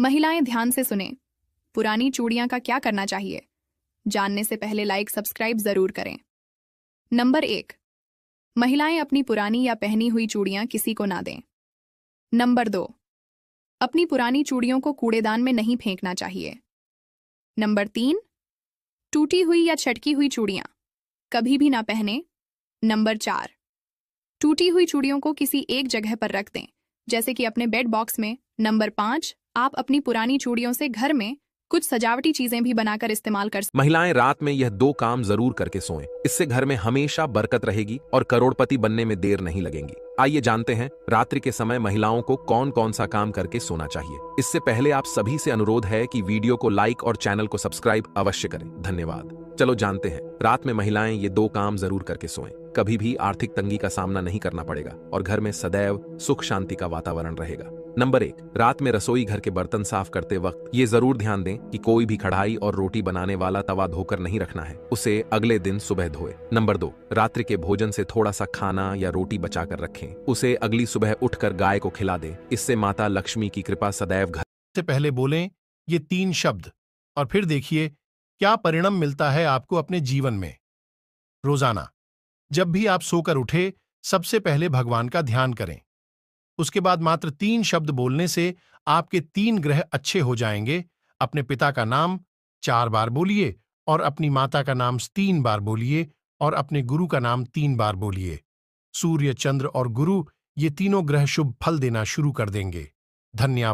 महिलाएं ध्यान से सुने पुरानी चूड़ियां का क्या करना चाहिए जानने से पहले लाइक सब्सक्राइब जरूर करें नंबर एक महिलाएं अपनी पुरानी या पहनी हुई चूड़ियां किसी को ना दें नंबर दो अपनी पुरानी चूड़ियों को कूड़ेदान में नहीं फेंकना चाहिए नंबर तीन टूटी हुई या छटकी हुई चूड़ियां कभी भी ना पहने नंबर चार टूटी हुई चूड़ियों को किसी एक जगह पर रख दें जैसे कि अपने बेड बॉक्स में नंबर पांच आप अपनी पुरानी चूड़ियों से घर में कुछ सजावटी चीजें भी बनाकर इस्तेमाल कर महिलाएं रात में यह दो काम जरूर करके सोएं। इससे घर में हमेशा बरकत रहेगी और करोड़पति बनने में देर नहीं लगेंगी आइए जानते हैं रात्रि के समय महिलाओं को कौन कौन सा काम करके सोना चाहिए इससे पहले आप सभी से अनुरोध है कि वीडियो को लाइक और चैनल को सब्सक्राइब अवश्य करें धन्यवाद चलो जानते हैं रात में महिलाएं ये दो काम जरूर करके सोए कभी भी आर्थिक तंगी का सामना नहीं करना पड़ेगा और घर में सदैव सुख शांति का वातावरण रहेगा नंबर एक रात में रसोई घर के बर्तन साफ करते वक्त ये जरूर ध्यान दें कि कोई भी कढ़ाई और रोटी बनाने वाला तवा धोकर नहीं रखना है उसे अगले दिन सुबह धोए नंबर दो रात्रि के भोजन से थोड़ा सा खाना या रोटी बचा कर रखें उसे अगली सुबह उठकर गाय को खिला दें इससे माता लक्ष्मी की कृपा सदैव घर से पहले बोले ये तीन शब्द और फिर देखिए क्या परिणाम मिलता है आपको अपने जीवन में रोजाना जब भी आप सोकर उठे सबसे पहले भगवान का ध्यान करें उसके बाद मात्र तीन शब्द बोलने से आपके तीन ग्रह अच्छे हो जाएंगे अपने पिता का नाम चार बार बोलिए और अपनी माता का नाम तीन बार बोलिए और अपने गुरु का नाम तीन बार बोलिए सूर्य चंद्र और गुरु ये तीनों ग्रह शुभ फल देना शुरू कर देंगे धन्यवाद